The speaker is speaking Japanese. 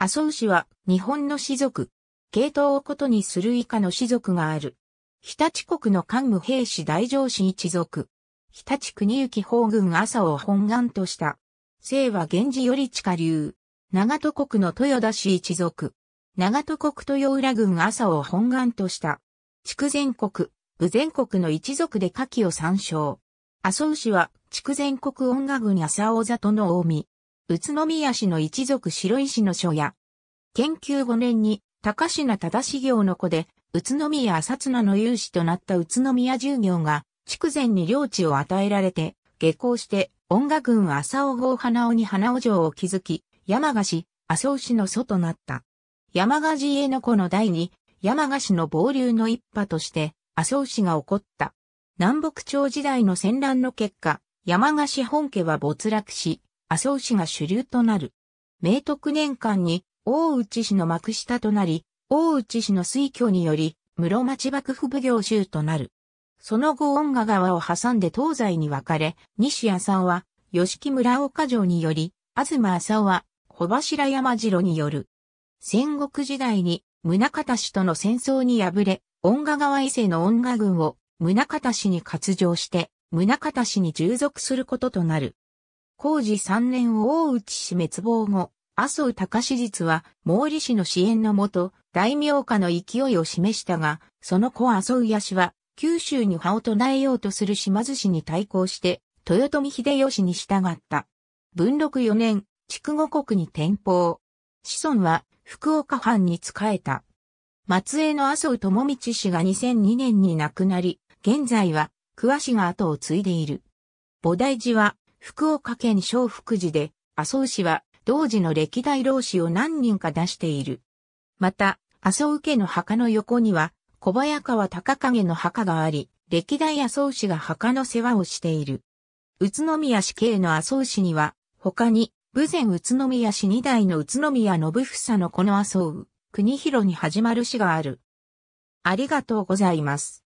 麻生氏は日本の士族。系統をことにする以下の士族がある。日立国の幹部兵士大上氏一族。日立国行法軍麻生を本願とした。姓は源氏より地下流。長戸国の豊田氏一族。長戸国豊浦軍麻生を本願とした。筑前国、武前国の一族で下記を参照。麻生氏は筑前国恩賀軍生尾里の近江。宇都宮市の一族白石の書や、研究5年に高品忠行の子で、宇都宮薩綱の勇士となった宇都宮従業が、筑前に領地を与えられて、下校して、音楽軍浅尾郷花尾に花尾城を築き、山賀市、麻生市の祖となった。山賀寺家の子の代に、山賀市の暴流の一派として、麻生氏が起こった。南北朝時代の戦乱の結果、山賀氏本家は没落し、麻生氏が主流となる。明徳年間に大内氏の幕下となり、大内氏の推挙により、室町幕府奉行衆となる。その後恩賀川を挟んで東西に分かれ、西麻生は、吉木村岡城により、東麻生は、小柱山城による。戦国時代に、宗方氏との戦争に敗れ、恩賀川伊勢の恩賀軍を、宗方氏に割譲して、宗方氏に従属することとなる。工事3年を大内氏滅亡後、麻生隆実は毛利氏の支援のもと、大名家の勢いを示したが、その子麻生屋氏は、九州に派を唱えようとする島津氏に対抗して、豊臣秀吉に従った。文禄四年、筑後国に転封。子孫は福岡藩に仕えた。松江の麻生智道氏が2002年に亡くなり、現在は桑氏が後を継いでいる。菩提寺は福岡県小福寺で、麻生氏は、同時の歴代老子を何人か出している。また、麻生家の墓の横には、小早川高影の墓があり、歴代麻生氏が墓の世話をしている。宇都宮市系の麻生氏には、他に、武前宇都宮市二代の宇都宮信房のこの麻生、国広に始まる市がある。ありがとうございます。